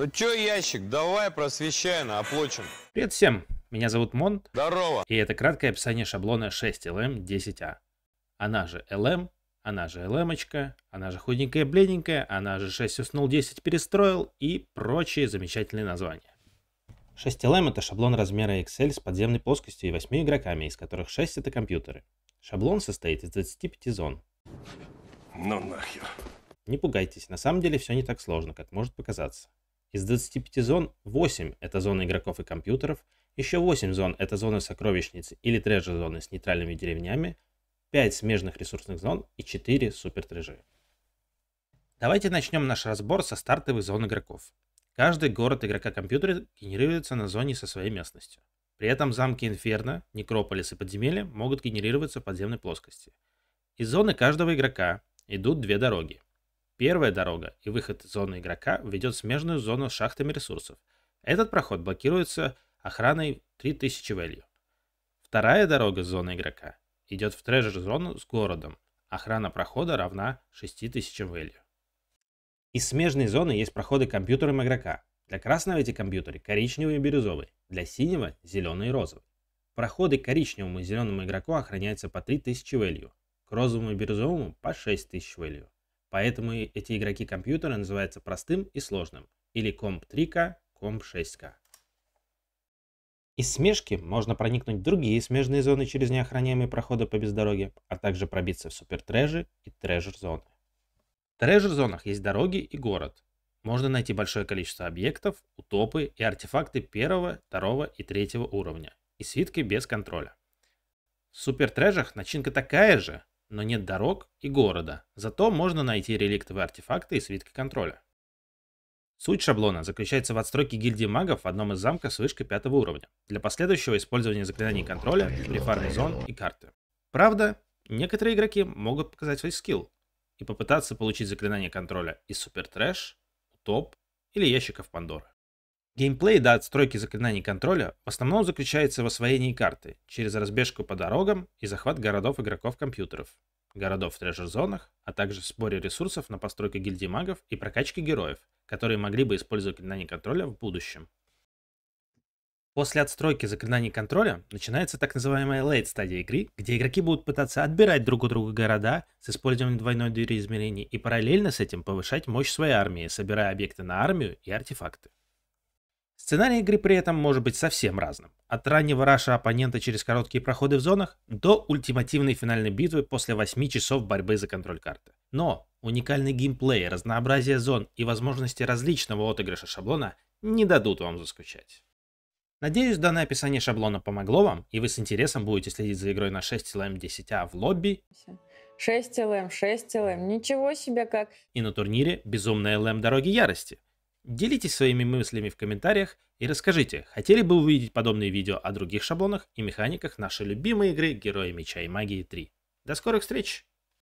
Ну чё, ящик, давай просвещай на оплочим. Привет всем, меня зовут Мон. Здорово. И это краткое описание шаблона 6LM10A. Эм а. Она же LM, эм, она же LM, она же худенькая бледненькая, она же 6 уснул 10 перестроил и прочие замечательные названия. 6LM эм это шаблон размера Excel с подземной плоскостью и 8 игроками, из которых 6 это компьютеры. Шаблон состоит из 25 зон. Ну нахер. Не пугайтесь, на самом деле все не так сложно, как может показаться. Из 25 зон 8 – это зоны игроков и компьютеров, еще 8 зон – это зоны сокровищницы или трежер-зоны с нейтральными деревнями, 5 смежных ресурсных зон и 4 супертрежи. Давайте начнем наш разбор со стартовых зон игроков. Каждый город игрока компьютера генерируется на зоне со своей местностью. При этом замки Инферно, Некрополис и подземелья могут генерироваться в подземной плоскости. Из зоны каждого игрока идут две дороги. Первая дорога и выход из зоны игрока ведет в смежную зону с шахтами ресурсов. Этот проход блокируется охраной 3000 value. Вторая дорога с зоны игрока идет в трежер-зону с городом. Охрана прохода равна 6000 value. Из смежной зоны есть проходы компьютером игрока. Для красного эти компьютеры коричневые и бирюзовые, для синего – зеленый и розовый. Проходы коричневому и зеленому игроку охраняются по 3000 value, к розовому и бирюзовому – по 6000 value. Поэтому эти игроки компьютера называются простым и сложным, или комп 3К, комп 6К. Из смешки можно проникнуть в другие смежные зоны через неохраняемые проходы по бездороге, а также пробиться в супертрэжи и трэжер-зоны. В трэжер-зонах есть дороги и город. Можно найти большое количество объектов, утопы и артефакты первого, второго и третьего уровня, и свитки без контроля. В супертрэжах начинка такая же, но нет дорог и города, зато можно найти реликтовые артефакты и свитки контроля. Суть шаблона заключается в отстройке гильдии магов в одном из замков с вышкой пятого уровня для последующего использования заклинаний контроля, префарме зон и карты. Правда, некоторые игроки могут показать свой скилл и попытаться получить заклинание контроля из Супер Трэш, Утоп или Ящиков Пандоры. Геймплей до отстройки заклинаний контроля в основном заключается в освоении карты через разбежку по дорогам и захват городов игроков компьютеров, городов в трежер-зонах, а также в сборе ресурсов на постройку гильдии магов и прокачке героев, которые могли бы использовать заклинания контроля в будущем. После отстройки заклинаний контроля начинается так называемая late стадия игры, где игроки будут пытаться отбирать друг у друга города с использованием двойной двери измерений и параллельно с этим повышать мощь своей армии, собирая объекты на армию и артефакты. Сценарий игры при этом может быть совсем разным. От раннего раша оппонента через короткие проходы в зонах до ультимативной финальной битвы после 8 часов борьбы за контроль карты. Но уникальный геймплей, разнообразие зон и возможности различного отыгрыша шаблона не дадут вам заскучать. Надеюсь, данное описание шаблона помогло вам, и вы с интересом будете следить за игрой на 6LM10A а в лобби. 6 ЛМ, 6 ЛМ, ничего себе как. И на турнире «Безумная ЛМ Дороги Ярости», Делитесь своими мыслями в комментариях и расскажите, хотели бы увидеть подобные видео о других шаблонах и механиках нашей любимой игры Герои Меча и Магии 3. До скорых встреч!